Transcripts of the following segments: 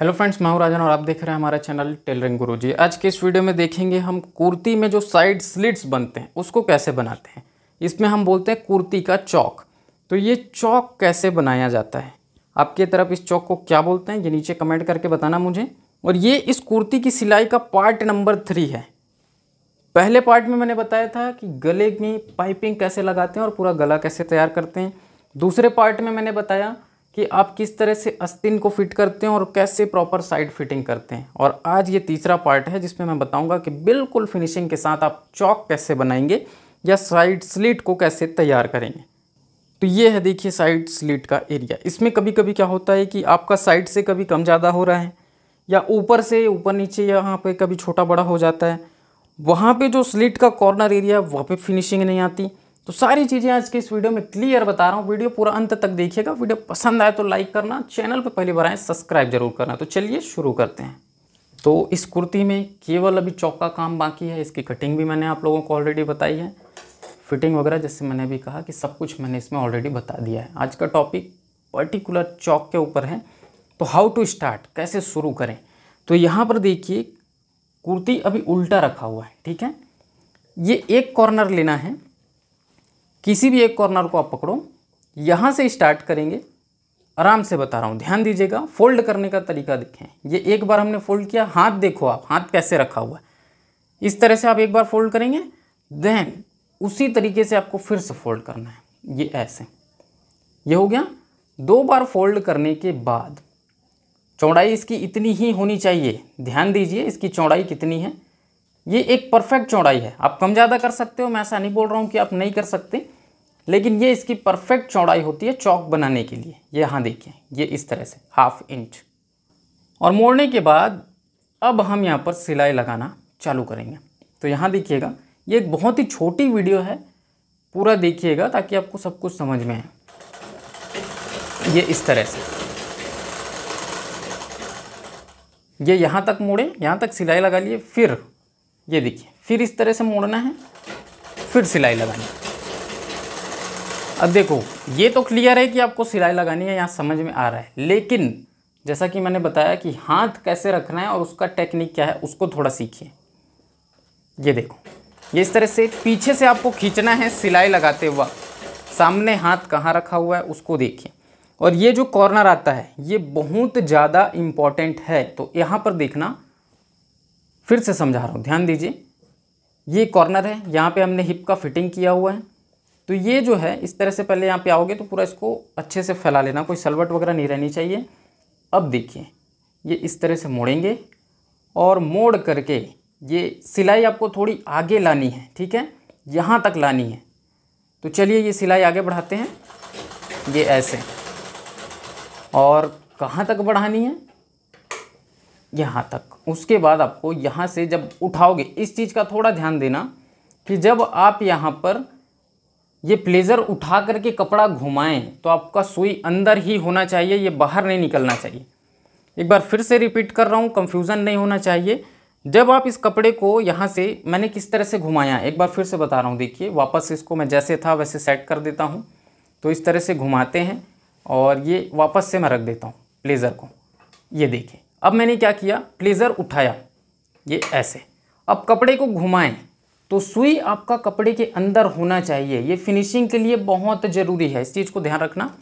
hello friends मैं हूं राजन और आप देख रहे हैं हमारा चैनल टेलरिंग गुरुजी आज के इस वीडियो में देखेंगे हम कुर्ती में जो साइड स्लिट्स बनते हैं उसको कैसे बनाते हैं इसमें हम बोलते हैं कुर्ती का चौक तो ये चौक कैसे बनाया जाता है आपके तरफ इस चौक को क्या बोलते हैं ये नीचे कमेंट करके बताना मुझे और ये इस कुर्ती की सिलाई का पार्ट नंबर थ्री है पहले पार्ट में मैंने बताया था कि गले में पाइपिंग कैसे लगाते हैं और पूरा गला कैसे तैयार करते हैं दूसरे पार्ट में मैंने बताया कि आप किस तरह से अस्तिन को फिट करते हैं और कैसे प्रॉपर साइड फिटिंग करते हैं और आज ये तीसरा पार्ट है जिसमें मैं बताऊंगा कि बिल्कुल फिनिशिंग के साथ आप चौक कैसे बनाएंगे या साइड स्लीट को कैसे तैयार करेंगे तो ये है देखिए साइड स्लीट का एरिया इसमें कभी कभी क्या होता है कि आपका साइड से कभी कम ज़्यादा हो रहा है या ऊपर से ऊपर नीचे यहाँ पर कभी छोटा बड़ा हो जाता है वहाँ पर जो स्लीट का कॉर्नर एरिया है वहाँ पर फिनिशिंग नहीं आती तो सारी चीज़ें आज के इस वीडियो में क्लियर बता रहा हूँ वीडियो पूरा अंत तक देखिएगा वीडियो पसंद आए तो लाइक करना चैनल पर पहली बार आए सब्सक्राइब जरूर करना तो चलिए शुरू करते हैं तो इस कुर्ती में केवल अभी चौका काम बाकी है इसकी कटिंग भी मैंने आप लोगों को ऑलरेडी बताई है फिटिंग वगैरह जैसे मैंने अभी कहा कि सब कुछ मैंने इसमें ऑलरेडी बता दिया है आज का टॉपिक पर्टिकुलर चौक के ऊपर है तो हाउ टू स्टार्ट कैसे शुरू करें तो यहाँ पर देखिए कुर्ती अभी उल्टा रखा हुआ है ठीक है ये एक कॉर्नर लेना है किसी भी एक कॉर्नर को आप पकड़ो यहाँ से स्टार्ट करेंगे आराम से बता रहा हूँ ध्यान दीजिएगा फोल्ड करने का तरीका देखें ये एक बार हमने फोल्ड किया हाथ देखो आप हाथ कैसे रखा हुआ है इस तरह से आप एक बार फोल्ड करेंगे देन उसी तरीके से आपको फिर से फोल्ड करना है ये ऐसे ये हो गया दो बार फोल्ड करने के बाद चौड़ाई इसकी इतनी ही होनी चाहिए ध्यान दीजिए इसकी चौड़ाई कितनी है ये एक परफेक्ट चौड़ाई है आप कम ज़्यादा कर सकते हो मैं ऐसा नहीं बोल रहा हूँ कि आप नहीं कर सकते लेकिन ये इसकी परफेक्ट चौड़ाई होती है चौक बनाने के लिए ये यहाँ देखिए ये इस तरह से हाफ इंच और मोड़ने के बाद अब हम यहाँ पर सिलाई लगाना चालू करेंगे तो यहाँ देखिएगा ये एक बहुत ही छोटी वीडियो है पूरा देखिएगा ताकि आपको सब कुछ समझ में आए ये इस तरह से ये यहाँ तक मोड़े यहाँ तक सिलाई लगा लिए फिर ये देखिए फिर इस तरह से मोड़ना है फिर सिलाई लगानी है अब देखो ये तो क्लियर है कि आपको सिलाई लगानी है यहाँ समझ में आ रहा है लेकिन जैसा कि मैंने बताया कि हाथ कैसे रखना है और उसका टेक्निक क्या है उसको थोड़ा सीखिए ये देखो ये इस तरह से पीछे से आपको खींचना है सिलाई लगाते हुआ सामने हाथ कहाँ रखा हुआ है उसको देखिए और ये जो कॉर्नर आता है ये बहुत ज़्यादा इम्पॉर्टेंट है तो यहाँ पर देखना फिर से समझा रहा हूँ ध्यान दीजिए ये कॉर्नर है यहाँ पे हमने हिप का फिटिंग किया हुआ है तो ये जो है इस तरह से पहले यहाँ पे आओगे तो पूरा इसको अच्छे से फैला लेना कोई सलवट वगैरह नहीं रहनी चाहिए अब देखिए ये इस तरह से मोड़ेंगे और मोड़ करके ये सिलाई आपको थोड़ी आगे लानी है ठीक है यहाँ तक लानी है तो चलिए ये सिलाई आगे बढ़ाते हैं ये ऐसे और कहाँ तक बढ़ानी है यहाँ तक उसके बाद आपको यहाँ से जब उठाओगे इस चीज़ का थोड़ा ध्यान देना कि जब आप यहाँ पर ये प्लेज़र उठा करके कपड़ा घुमाएं तो आपका सुई अंदर ही होना चाहिए ये बाहर नहीं निकलना चाहिए एक बार फिर से रिपीट कर रहा हूँ कंफ्यूजन नहीं होना चाहिए जब आप इस कपड़े को यहाँ से मैंने किस तरह से घुमाया एक बार फिर से बता रहा हूँ देखिए वापस इसको मैं जैसे था वैसे सेट कर देता हूँ तो इस तरह से घुमाते हैं और ये वापस से मैं रख देता हूँ प्लेज़र को ये देखिए अब मैंने क्या किया प्लेज़र उठाया ये ऐसे अब कपड़े को घुमाएं तो सुई आपका कपड़े के अंदर होना चाहिए ये फिनिशिंग के लिए बहुत ज़रूरी है इस चीज़ को ध्यान रखना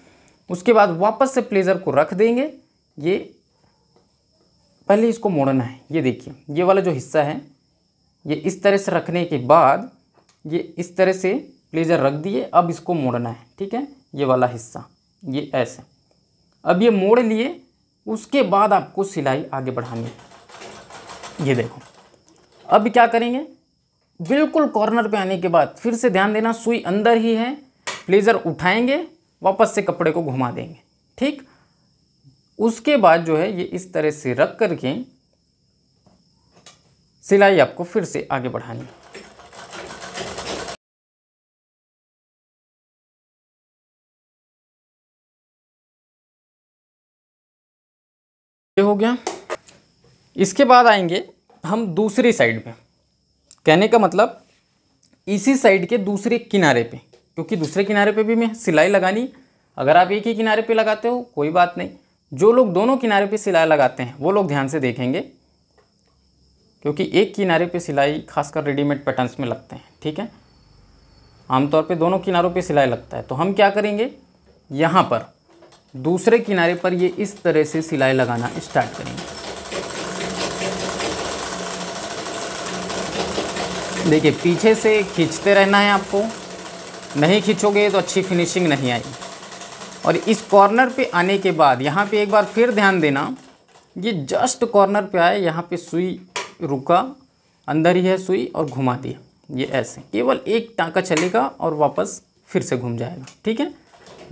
उसके बाद वापस से प्लेजर को रख देंगे ये पहले इसको मोड़ना है ये देखिए ये वाला जो हिस्सा है ये इस तरह से रखने के बाद ये इस तरह से प्लेजर रख दिए अब इसको मोड़ना है ठीक है ये वाला हिस्सा ये ऐसे अब ये मोड़ लिए उसके बाद आपको सिलाई आगे बढ़ानी है ये देखो अब क्या करेंगे बिल्कुल कॉर्नर पे आने के बाद फिर से ध्यान देना सुई अंदर ही है प्लेजर उठाएंगे वापस से कपड़े को घुमा देंगे ठीक उसके बाद जो है ये इस तरह से रख करके सिलाई आपको फिर से आगे बढ़ानी हो गया इसके बाद आएंगे हम दूसरी साइड में कहने का मतलब इसी साइड के दूसरे किनारे पे क्योंकि दूसरे किनारे पे भी मैं सिलाई लगानी अगर आप एक ही किनारे पे लगाते हो कोई बात नहीं जो लोग दोनों किनारे पे सिलाई लगाते हैं वो लोग ध्यान से देखेंगे क्योंकि एक किनारे पे सिलाई खासकर रेडीमेड पैटर्न्स में लगते हैं ठीक है आमतौर पे दोनों किनारों पे सिलाई लगता है तो हम क्या करेंगे यहाँ पर दूसरे किनारे पर ये इस तरह से सिलाई लगाना स्टार्ट करेंगे देखिए पीछे से खींचते रहना है आपको नहीं खींचोगे तो अच्छी फिनिशिंग नहीं आएगी और इस कॉर्नर पे आने के बाद यहाँ पे एक बार फिर ध्यान देना ये जस्ट कॉर्नर पे आए यहाँ पे सुई रुका अंदर ही है सुई और घुमा दिया ये ऐसे केवल एक टाँका चलेगा और वापस फिर से घूम जाएगा ठीक है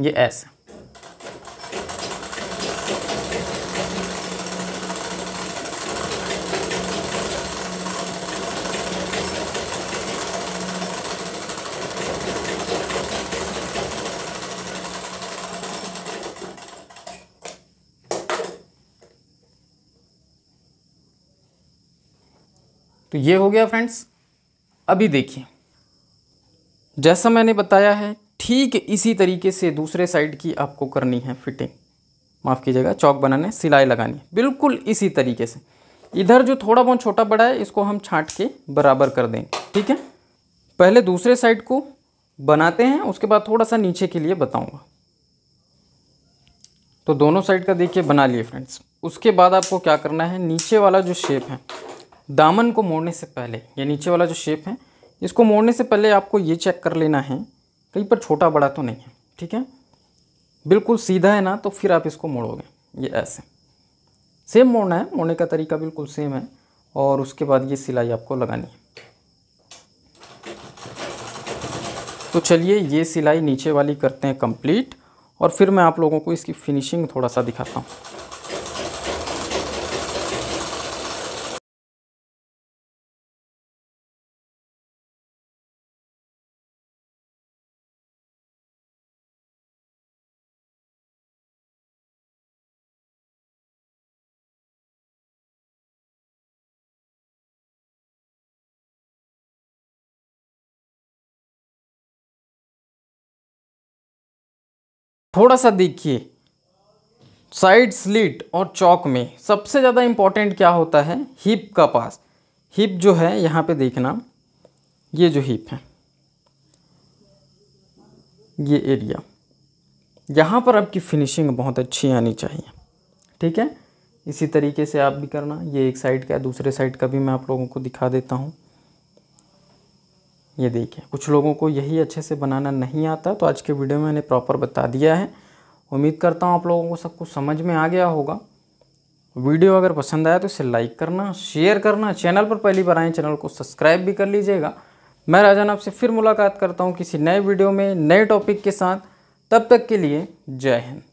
ये ऐसे तो ये हो गया फ्रेंड्स अभी देखिए जैसा मैंने बताया है ठीक इसी तरीके से दूसरे साइड की आपको करनी है फिटिंग माफ़ कीजिएगा चौक बनाने सिलाई लगानी है बिल्कुल इसी तरीके से इधर जो थोड़ा बहुत छोटा बड़ा है इसको हम छांट के बराबर कर देंगे ठीक है पहले दूसरे साइड को बनाते हैं उसके बाद थोड़ा सा नीचे के लिए बताऊँगा तो दोनों साइड का देखिए बना लिए फ्रेंड्स उसके बाद आपको क्या करना है नीचे वाला जो शेप है दामन को मोड़ने से पहले या नीचे वाला जो शेप है इसको मोड़ने से पहले आपको ये चेक कर लेना है कहीं पर छोटा बड़ा तो नहीं है ठीक है बिल्कुल सीधा है ना तो फिर आप इसको मोड़ोगे ये ऐसे सेम मोड़ना है मोड़ने का तरीका बिल्कुल सेम है और उसके बाद ये सिलाई आपको लगानी है तो चलिए ये सिलाई नीचे वाली करते हैं कंप्लीट और फिर मैं आप लोगों को इसकी फिनिशिंग थोड़ा सा दिखाता हूँ थोड़ा सा देखिए साइड स्लिट और चौक में सबसे ज़्यादा इम्पॉर्टेंट क्या होता है हिप का पास हिप जो है यहाँ पे देखना ये जो हिप है ये एरिया यहाँ पर आपकी फिनिशिंग बहुत अच्छी आनी चाहिए ठीक है इसी तरीके से आप भी करना ये एक साइड का दूसरे साइड का भी मैं आप लोगों को दिखा देता हूँ ये देखिए कुछ लोगों को यही अच्छे से बनाना नहीं आता तो आज के वीडियो में मैंने प्रॉपर बता दिया है उम्मीद करता हूँ आप लोगों को सब कुछ समझ में आ गया होगा वीडियो अगर पसंद आया तो इसे लाइक करना शेयर करना चैनल पर पहली बार आए चैनल को सब्सक्राइब भी कर लीजिएगा मैं राजन आपसे फिर मुलाकात करता हूँ किसी नए वीडियो में नए टॉपिक के साथ तब तक के लिए जय हिंद